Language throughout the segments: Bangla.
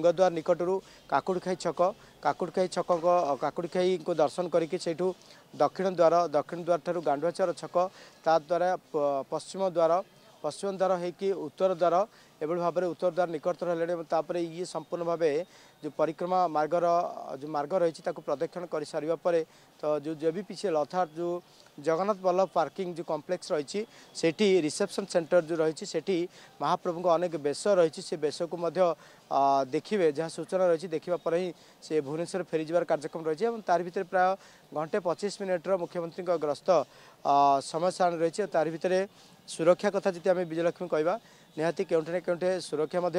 ସିଂହଦ୍ୱାର ନିକଟରୁ କାକୁଡ଼ିଖାଇ ଛକ କାକୁଡ଼ିଖାଇ ଛକଙ୍କ କାକୁଡ଼ିଖାଇଙ୍କୁ ଦର୍ଶନ କରିକି ସେଇଠୁ ଦକ୍ଷିଣ ଦ୍ୱାର ଦକ୍ଷିଣ ଦ୍ୱାର ଠାରୁ ଗାଣ୍ଡୁଆଚାର ଛକ ତାଦ୍ୱାରା ପଶ୍ଚିମ ଦ୍ୱାର ପଶ୍ଚିମ ଦ୍ୱାର ହେଇକି ଉତ୍ତର ଦ୍ୱାର এভাবে ভাবে উত্তরদ্বার নিকটতর হলে তাপরে ইয়ে সম্পূর্ণ ভাবে যে পরিক্রমা মার্গর যে মার্গ রয়েছে তাকে প্রদক্ষিণ করে সারা পরে তো যে জেবি পিছে লথার যে জগন্নাথ বল্লভ পার্কিং যে কমপ্লেক্স রয়েছে সেটি রিসেপশন সেন্টার যে রয়েছে সেটি মহাপ্রভুঙ্ অনেক বেশ রয়েছে সে বেশকু মধ্য দেখবে যা সূচনা রয়েছে দেখা পরে সে ভুবনেশ্বর ফেরি যার কার্যক্রম রয়েছে এবং তার ভিতরে প্রায় ঘণ্টে পঁচিশ মিনিটর মুখ্যমন্ত্রী গ্রস্ত সময়সারণী রয়েছে তার ভিতরে সুরক্ষা কথা যদি আমি বিজয়লক্ষ্মী কহবা ନିହାତି କେଉଁଠି ନା କେଉଁଠି ସୁରକ୍ଷା ମଧ୍ୟ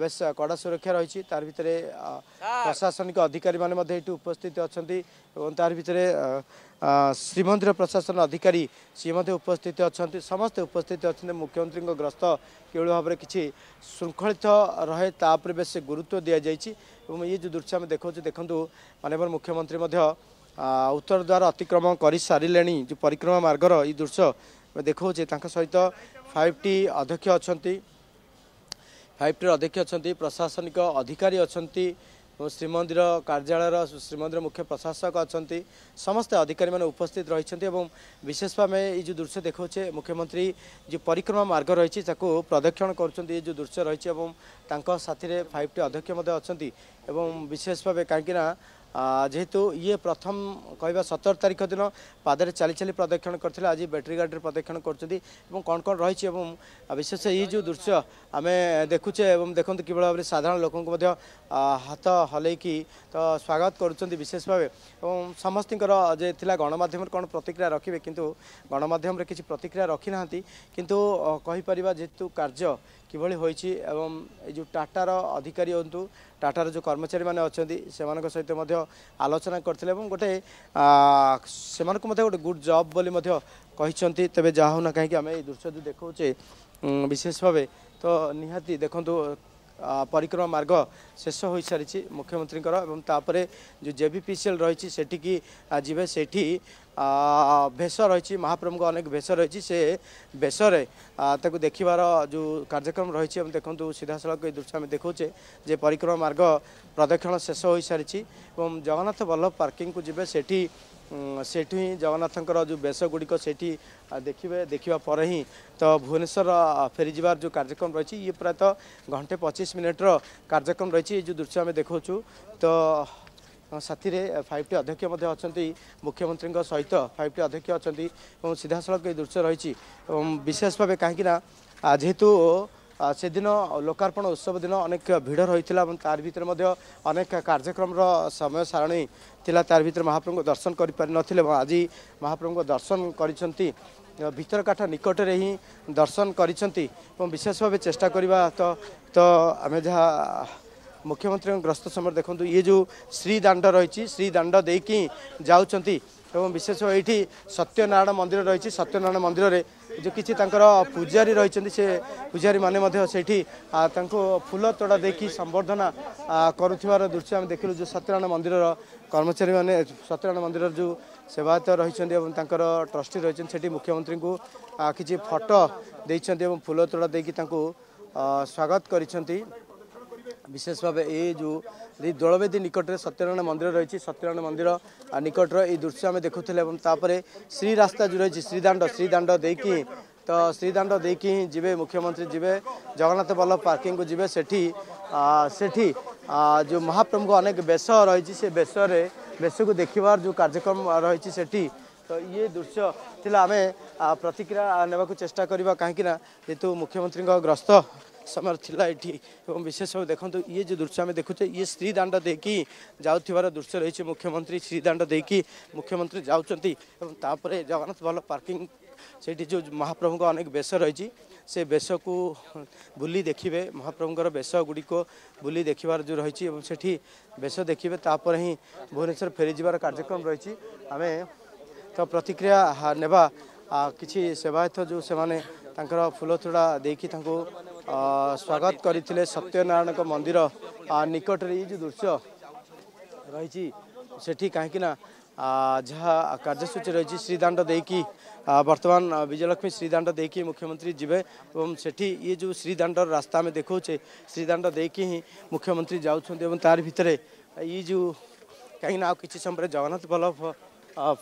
ବେଶ କଡ଼ା ସୁରକ୍ଷା ରହିଛି ତାର ଭିତରେ ପ୍ରଶାସନିକ ଅଧିକାରୀମାନେ ମଧ୍ୟ ଏଠି ଉପସ୍ଥିତ ଅଛନ୍ତି ଏବଂ ତାର ଭିତରେ ଶ୍ରୀମନ୍ଦିର ପ୍ରଶାସନ ଅଧିକାରୀ ସିଏ ମଧ୍ୟ ଉପସ୍ଥିତ ଅଛନ୍ତି ସମସ୍ତେ ଉପସ୍ଥିତ ଅଛନ୍ତି ମୁଖ୍ୟମନ୍ତ୍ରୀଙ୍କ ଗ୍ରସ୍ତ କିଭଳି ଭାବରେ କିଛି ଶୃଙ୍ଖଳିତ ରହେ ତା ଉପରେ ବେଶ ଗୁରୁତ୍ୱ ଦିଆଯାଇଛି ଏବଂ ଇଏ ଯେଉଁ ଦୃଶ୍ୟ ଆମେ ଦେଖାଉଛୁ ଦେଖନ୍ତୁ ମାନ୍ୟବର ମୁଖ୍ୟମନ୍ତ୍ରୀ ମଧ୍ୟ ଉତ୍ତର ଦ୍ୱାର ଅତିକ୍ରମ କରିସାରିଲେଣି ଯେଉଁ ପରିକ୍ରମା ମାର୍ଗର ଏଇ ଦୃଶ୍ୟ ଦେଖାଉଛେ ତାଙ୍କ ସହିତ ଫାଇଭ୍ ଟି ଅଧ୍ୟକ୍ଷ ଅଛନ୍ତି ଫାଇଭ୍ ଟିର ଅଧ୍ୟକ୍ଷ ଅଛନ୍ତି ପ୍ରଶାସନିକ ଅଧିକାରୀ ଅଛନ୍ତି ଶ୍ରୀମନ୍ଦିର କାର୍ଯ୍ୟାଳୟର ଶ୍ରୀମନ୍ଦିର ମୁଖ୍ୟ ପ୍ରଶାସକ ଅଛନ୍ତି ସମସ୍ତେ ଅଧିକାରୀମାନେ ଉପସ୍ଥିତ ରହିଛନ୍ତି ଏବଂ ବିଶେଷ ଭାବେ ଏଇ ଯେଉଁ ଦୃଶ୍ୟ ଦେଖାଉଛେ ମୁଖ୍ୟମନ୍ତ୍ରୀ ଯେଉଁ ପରିକ୍ରମା ମାର୍ଗ ରହିଛି ତାକୁ ପ୍ରଦକ୍ଷିଣ କରୁଛନ୍ତି ଏଇ ଯେଉଁ ଦୃଶ୍ୟ ରହିଛି ଏବଂ ତାଙ୍କ ସାଥିରେ ଫାଇଭ୍ ଟି ଅଧ୍ୟକ୍ଷ ମଧ୍ୟ ଅଛନ୍ତି ଏବଂ ବିଶେଷ ଭାବେ କାହିଁକିନା যেহেতু ইয়ে প্রথম কহা সতর তারিখ দিন পাদরে চালি চালি প্রদক্ষিণ করে আজ ব্যাটেরি গাড়ি প্রদক্ষিণ করছেন এবং কণ কণ রয়েছে এবং বিশেষ এই যে দৃশ্য আমি দেখুছে এবং দেখুন কিভাবে ভাবে সাধারণ লোক হাত হলাইকি তো স্বাগত করছেন বিশেষভাবে এবং সমস্ত যে লা গণমাধ্যমের কোণ প্রতিক্রিয়া রাখবে কিন্তু গণমাধ্যমের কিছু প্রতিক্রিয়া রাখি না কিন্তু কহিপার যেহেতু কার্য কিভাবে হয়েছি এবং এই যে টাটার অধিকারী হতু টাটার যে কর্মচারী মানে অনেক সহ আলোচনা করলে এবং গোটে সে গোটে গুড জব বলে তবে যা হোক না কিন্তু আমি এই দৃশ্য যে বিশেষভাবে তো নিহতি দেখুন ପରିକ୍ରମା ମାର୍ଗ ଶେଷ ହୋଇସାରିଛି ମୁଖ୍ୟମନ୍ତ୍ରୀଙ୍କର ଏବଂ ତାପରେ ଯେଉଁ ଜେବିପିସିଏଲ୍ ରହିଛି ସେଠିକି ଯିବେ ସେଠି ଭେଷ ରହିଛି ମହାପ୍ରଭୁଙ୍କ ଅନେକ ଭେଷ ରହିଛି ସେ ଭେଷରେ ତାକୁ ଦେଖିବାର ଯେଉଁ କାର୍ଯ୍ୟକ୍ରମ ରହିଛି ଆମେ ଦେଖନ୍ତୁ ସିଧାସଳଖ ଏ ଦୃଶ୍ୟ ଆମେ ଦେଖାଉଛେ ଯେ ପରିକ୍ରମା ମାର୍ଗ ପ୍ରଦକ୍ଷିଣ ଶେଷ ହୋଇସାରିଛି ଏବଂ ଜଗନ୍ନାଥ ବଲ୍ଲଭ ପାର୍କିଂକୁ ଯିବେ ସେଠି ସେଠୁ ହିଁ ଜଗନ୍ନାଥଙ୍କର ଯେଉଁ ବେଶ ଗୁଡ଼ିକ ସେଠି ଦେଖିବେ ଦେଖିବା ପରେ ହିଁ ତ ଭୁବନେଶ୍ୱର ଫେରିଯିବାର ଯେଉଁ କାର୍ଯ୍ୟକ୍ରମ ରହିଛି ଇଏ ପ୍ରାୟତଃ ଘଣ୍ଟେ ପଚିଶ ମିନିଟ୍ର କାର୍ଯ୍ୟକ୍ରମ ରହିଛି ଏ ଯେଉଁ ଦୃଶ୍ୟ ଆମେ ଦେଖାଉଛୁ ତ ସାଥିରେ ଫାଇଭ୍ ଟି ଅଧ୍ୟକ୍ଷ ମଧ୍ୟ ଅଛନ୍ତି ମୁଖ୍ୟମନ୍ତ୍ରୀଙ୍କ ସହିତ ଫାଇଭ୍ ଟି ଅଧ୍ୟକ୍ଷ ଅଛନ୍ତି ଏବଂ ସିଧାସଳଖ ଏ ଦୃଶ୍ୟ ରହିଛି ଏବଂ ବିଶେଷ ଭାବେ କାହିଁକିନା ଯେହେତୁ ସେଦିନ ଲୋକାର୍ପଣ ଉତ୍ସବ ଦିନ ଅନେକ ଭିଡ଼ ରହିଥିଲା ଏବଂ ତାରି ଭିତରେ ମଧ୍ୟ ଅନେକ କାର୍ଯ୍ୟକ୍ରମର ସମୟ ସାରଣୀ ଥିଲା ତାରି ଭିତରେ ମହାପ୍ରଭୁଙ୍କୁ ଦର୍ଶନ କରିପାରିନଥିଲେ ଏବଂ ଆଜି ମହାପ୍ରଭୁଙ୍କୁ ଦର୍ଶନ କରିଛନ୍ତି ଭିତରକାଠ ନିକଟରେ ହିଁ ଦର୍ଶନ କରିଛନ୍ତି ଏବଂ ବିଶେଷ ଭାବେ ଚେଷ୍ଟା କରିବା ତ ତ ଆମେ ଯାହା ମୁଖ୍ୟମନ୍ତ୍ରୀଙ୍କ ଗ୍ରସ୍ତ ସମୟରେ ଦେଖନ୍ତୁ ଇଏ ଯେଉଁ ଶ୍ରୀଦାଣ୍ଡ ରହିଛି ଶ୍ରୀଦାଣ୍ଡ ଦେଇକି ଯାଉଛନ୍ତି ଏବଂ ବିଶେଷ ଏଇଠି ସତ୍ୟନାରାୟଣ ମନ୍ଦିର ରହିଛି ସତ୍ୟନାରାୟଣ ମନ୍ଦିରରେ ଯେଉଁ କିଛି ତାଙ୍କର ପୂଜାରୀ ରହିଛନ୍ତି ସେ ପୂଜାରୀମାନେ ମଧ୍ୟ ସେଇଠି ତାଙ୍କୁ ଫୁଲ ତୋଡ଼ା ଦେଇକି ସମ୍ବର୍ଦ୍ଧନା କରୁଥିବାର ଦୃଶ୍ୟ ଆମେ ଦେଖିଲୁ ଯେଉଁ ସତ୍ୟନାରାୟଣ ମନ୍ଦିରର କର୍ମଚାରୀମାନେ ସତ୍ୟନାରାୟଣ ମନ୍ଦିରର ଯେଉଁ ସେବାୟତ ରହିଛନ୍ତି ଏବଂ ତାଙ୍କର ଟ୍ରଷ୍ଟି ରହିଛନ୍ତି ସେଠି ମୁଖ୍ୟମନ୍ତ୍ରୀଙ୍କୁ କିଛି ଫଟୋ ଦେଇଛନ୍ତି ଏବଂ ଫୁଲ ତୋଡ଼ା ଦେଇକି ତାଙ୍କୁ ସ୍ୱାଗତ କରିଛନ୍ତି বিশেষ ভাবে এই যে দোলবেদী নিকটরে সত্যনারায়ণ মন্দির রয়েছে সত্যনারায়ণ মন্দির নিকটর এই দৃশ্য আমি দেখুলে এবং তাপরে শ্রী রাস্তা যে রয়েছে শ্রীদাণ্ড শ্রীদাণ্ড দিয়ে তো শ্রীদাণ্ড দিয়ে যাবে মুখ্যমন্ত্রী যাবে জগন্নাথ বল্লভ পার্কিং যাবে সেটি সেটি যে মহাপ্রভু অনেক বেশ রয়েছে সে বেশরে বেশকু দেখবার যে কার্যক্রম রয়েছে সেটি তো ইয়ে দৃশ্য লা আমি প্রতিক্রিয়া নেওয়া চেষ্টা করা কিন্তু যেহেতু মুখ্যমন্ত্রী গ্রস্ত समर्थला ये एवं विशेष भाव देखते ये जो दृश्य आम देखुचे ये श्रीदाण्ड देकी जाऊार दृश्य रही मुख्यमंत्री श्रीदाण्ड देकी मुख्यमंत्री जाऊँगी जगन्नाथ बल्लभ पार्किंग ସେଇଠି ଯେଉଁ ମହାପ୍ରଭୁଙ୍କ ଅନେକ ବେଶ ରହିଛି ସେ ବେଶକୁ ବୁଲି ଦେଖିବେ ମହାପ୍ରଭୁଙ୍କର ବେଶ ଗୁଡ଼ିକ ବୁଲି ଦେଖିବାର ଯେଉଁ ରହିଛି ଏବଂ ସେଠି ବେଶ ଦେଖିବେ ତାପରେ ହିଁ ଭୁବନେଶ୍ୱର ଫେରିଯିବାର କାର୍ଯ୍ୟକ୍ରମ ରହିଛି ଆମେ ତ ପ୍ରତିକ୍ରିୟା ନେବା କିଛି ସେବାୟତ ଯେଉଁ ସେମାନେ ତାଙ୍କର ଫୁଲତୋଡ଼ା ଦେଇକି ତାଙ୍କୁ স্বাগত করে সত্যনারায়ণ মন্দির নিকটরে এই যে দৃশ্য রয়েছে সেটি কাহি না যা কার্যসূচী রয়েছে শ্রীদাণ্ড দিয়ে বর্তমান বিজয়লক্ষ্মী শ্রীদাণ্ড দিয়ে মুখ্যমন্ত্রী যাবে এবং সেটি ইয়ে যে শ্রীদাণ্ডর রাস্তা আমি দেখছে শ্রীদাণ্ড দিয়ে হি মুখ্যমন্ত্রী যাচ্ছেন এবং তার ভিতরে ই যে কিনা আর কিছু সময় জগন্নাথ বল্লভ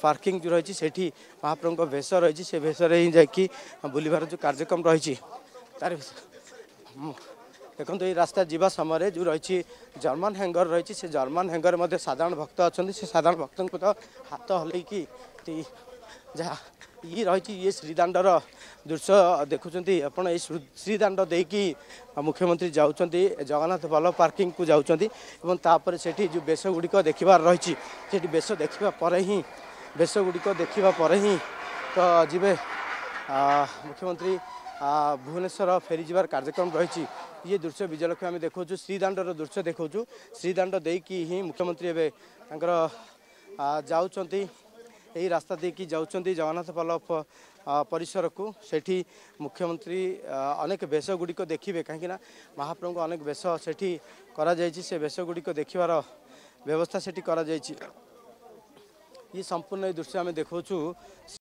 পার্কিং যে রয়েছে সেটি মহাপ্রভুঙ্ ভেষ রয়েছে সে ভেষরে হি যাই বুলবার যে কার্যক্রম রয়েছে তার देखि ए रास्ता समयर जो जर्मन जर्मान ह्याङ्गर से जर्मन ह्याङ्गर मध्य साधारण भक्त से साधारण भक्तको त हात हलैकि य श्री ये र दृश्य देखुन्छ आउँछ श्री दाड्डक मुख्यमन्त्री जान्छ जगन्नाथ पार्किंग को भल पर्किङको जाउँछ ति बेसगुडियो देख्वार रह देखिपर हिँड बेसगुडिक देखापर हिँ त मुख्यमंत्री ভুবনেশ্বর ফেরি যার কার্যক্রম রয়েছে ইয়ে দৃশ্য বিজয়লক্ষ্মী আমি দেখছু শ্রীদাণ্ডর দৃশ্য দেখছু শ্রীদাণ্ড দিয়ে হি মুখ্যমন্ত্রী এবে তাঁর যাচ্ছেন এই রাস্তা দিয়ে যাচ্ছেন জগন্নাথ বল্লভ পরিসরকু সেটি মুখ্যমন্ত্রী অনেক বেশগুড়ি দেখবে কিনা মহাপ্রভু অনেক বেশ সেটি করা যাই সে বেশগুড়ি দেখবার ব্যবস্থা সেটি করা যাই ই সম্পূর্ণ এই দৃশ্য আমি দেখছু